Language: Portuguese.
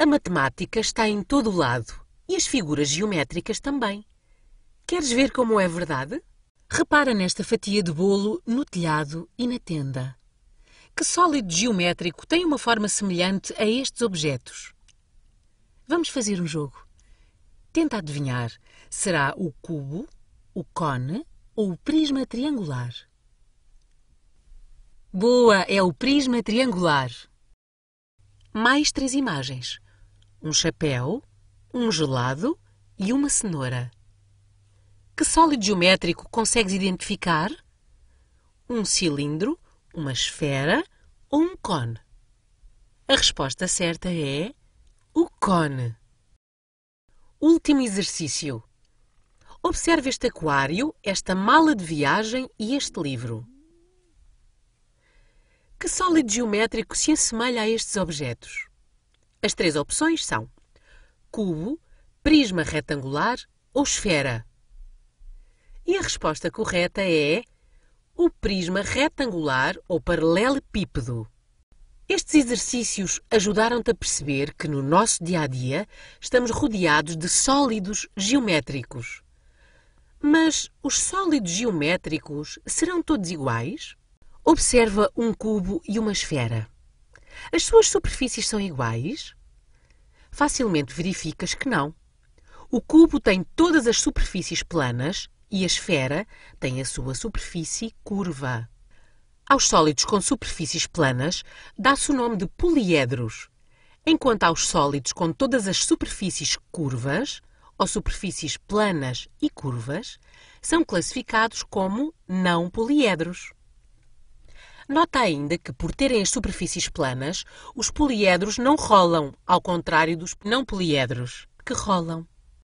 A matemática está em todo lado e as figuras geométricas também. Queres ver como é verdade? Repara nesta fatia de bolo no telhado e na tenda. Que sólido geométrico tem uma forma semelhante a estes objetos? Vamos fazer um jogo. Tenta adivinhar. Será o cubo, o cone ou o prisma triangular? Boa! É o prisma triangular. Mais três imagens um chapéu, um gelado e uma cenoura. Que sólido geométrico consegues identificar? Um cilindro, uma esfera ou um cone? A resposta certa é o cone. Último exercício. Observe este aquário, esta mala de viagem e este livro. Que sólido geométrico se assemelha a estes objetos? As três opções são cubo, prisma retangular ou esfera. E a resposta correta é o prisma retangular ou paralelepípedo. Estes exercícios ajudaram-te a perceber que no nosso dia a dia estamos rodeados de sólidos geométricos. Mas os sólidos geométricos serão todos iguais? Observa um cubo e uma esfera. As suas superfícies são iguais? Facilmente verificas que não. O cubo tem todas as superfícies planas e a esfera tem a sua superfície curva. Aos sólidos com superfícies planas dá-se o nome de poliedros, enquanto aos sólidos com todas as superfícies curvas, ou superfícies planas e curvas, são classificados como não poliedros. Nota ainda que, por terem as superfícies planas, os poliedros não rolam, ao contrário dos não poliedros, que rolam.